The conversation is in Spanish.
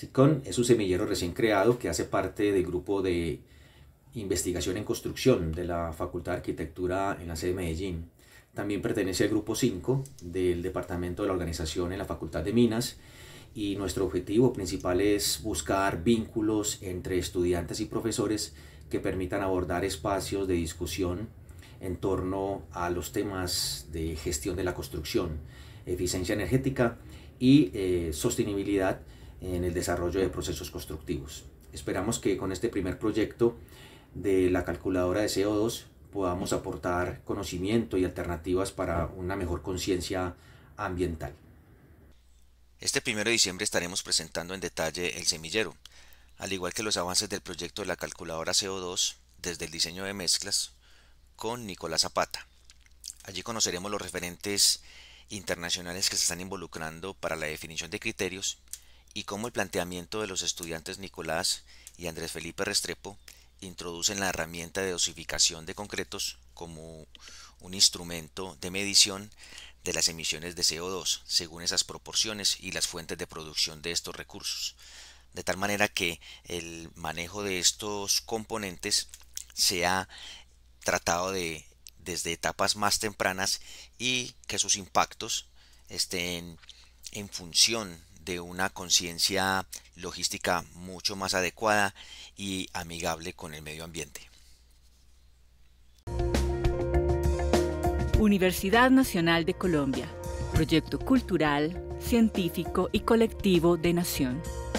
SITCON es un semillero recién creado que hace parte del grupo de investigación en construcción de la Facultad de Arquitectura en la sede de Medellín. También pertenece al grupo 5 del departamento de la organización en la Facultad de Minas y nuestro objetivo principal es buscar vínculos entre estudiantes y profesores que permitan abordar espacios de discusión en torno a los temas de gestión de la construcción, eficiencia energética y eh, sostenibilidad en el desarrollo de procesos constructivos. Esperamos que con este primer proyecto de la calculadora de CO2 podamos aportar conocimiento y alternativas para una mejor conciencia ambiental. Este primero de diciembre estaremos presentando en detalle el semillero, al igual que los avances del proyecto de la calculadora CO2 desde el diseño de mezclas con Nicolás Zapata. Allí conoceremos los referentes internacionales que se están involucrando para la definición de criterios y cómo el planteamiento de los estudiantes Nicolás y Andrés Felipe Restrepo introducen la herramienta de dosificación de concretos como un instrumento de medición de las emisiones de CO2 según esas proporciones y las fuentes de producción de estos recursos. De tal manera que el manejo de estos componentes se ha tratado de desde etapas más tempranas y que sus impactos estén en función de una conciencia logística mucho más adecuada y amigable con el medio ambiente. Universidad Nacional de Colombia, proyecto cultural, científico y colectivo de Nación.